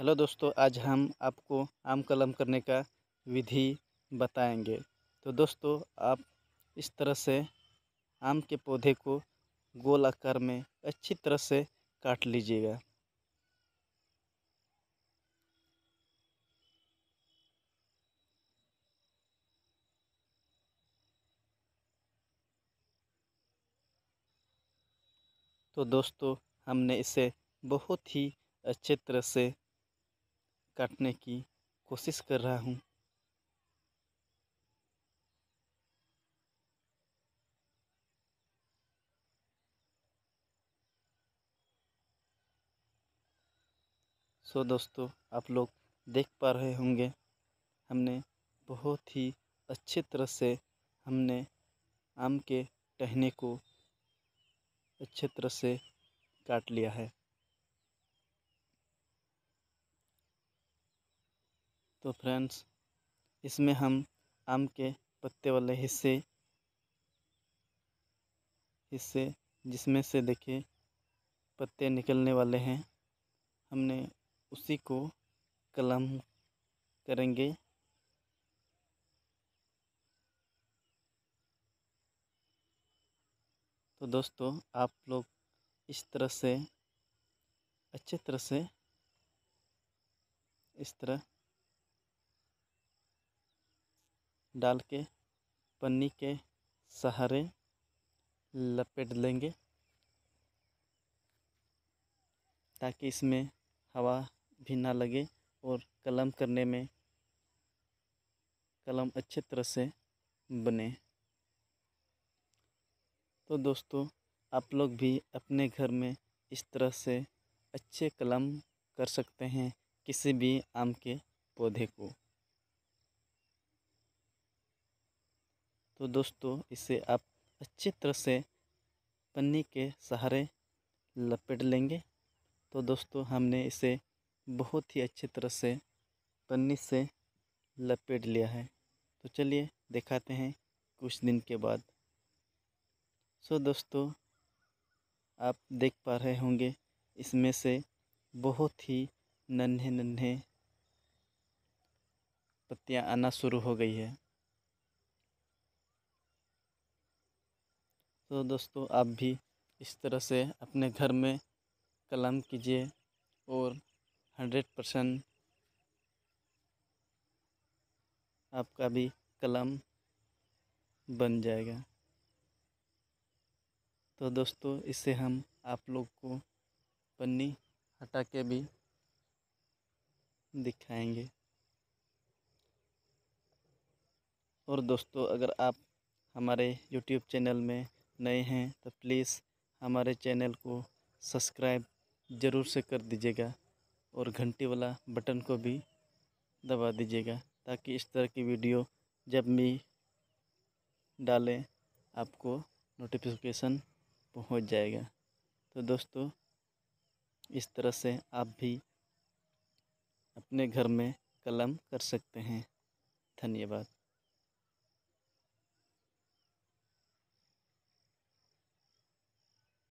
hello दोस्तों आज हम आपको आम कलम करने का विधि बताएंगे तो दोस्तों आप इस तरह से आम के पौधे को गोल आकार में अच्छी तरह से काट लीजिएगा तो दोस्तों हमने इसे बहुत ही अच्छे तरह से काटने की कोशिश कर रहा हूँ सो so, दोस्तों आप लोग देख पा रहे होंगे हमने बहुत ही अच्छे तरह से हमने आम के टहने को अच्छे तरह से काट लिया है तो फ्रेंड्स इसमें हम आम के पत्ते वाले हिस्से हिस्से जिसमें से देखिए पत्ते निकलने वाले हैं हमने उसी को कलम करेंगे तो दोस्तों आप लोग इस तरह से अच्छे तरह से इस तरह डाल के पन्नी के सहारे लपेट लेंगे ताकि इसमें हवा भी ना लगे और कलम करने में कलम अच्छे तरह से बने तो दोस्तों आप लोग भी अपने घर में इस तरह से अच्छे कलम कर सकते हैं किसी भी आम के पौधे को तो दोस्तों इसे आप अच्छी तरह से पन्नी के सहारे लपेट लेंगे तो दोस्तों हमने इसे बहुत ही अच्छी तरह से पन्नी से लपेट लिया है तो चलिए दिखाते हैं कुछ दिन के बाद सो दोस्तों आप देख पा रहे होंगे इसमें से बहुत ही नन्हे नन्हे पत्तियाँ आना शुरू हो गई है तो दोस्तों आप भी इस तरह से अपने घर में कलम कीजिए और हंड्रेड परसेंट आपका भी कलम बन जाएगा तो दोस्तों इसे हम आप लोग को पन्नी हटा के भी दिखाएंगे और दोस्तों अगर आप हमारे YouTube चैनल में नए हैं तो प्लीज़ हमारे चैनल को सब्सक्राइब ज़रूर से कर दीजिएगा और घंटी वाला बटन को भी दबा दीजिएगा ताकि इस तरह की वीडियो जब भी डालें आपको नोटिफिकेशन पहुंच जाएगा तो दोस्तों इस तरह से आप भी अपने घर में कलम कर सकते हैं धन्यवाद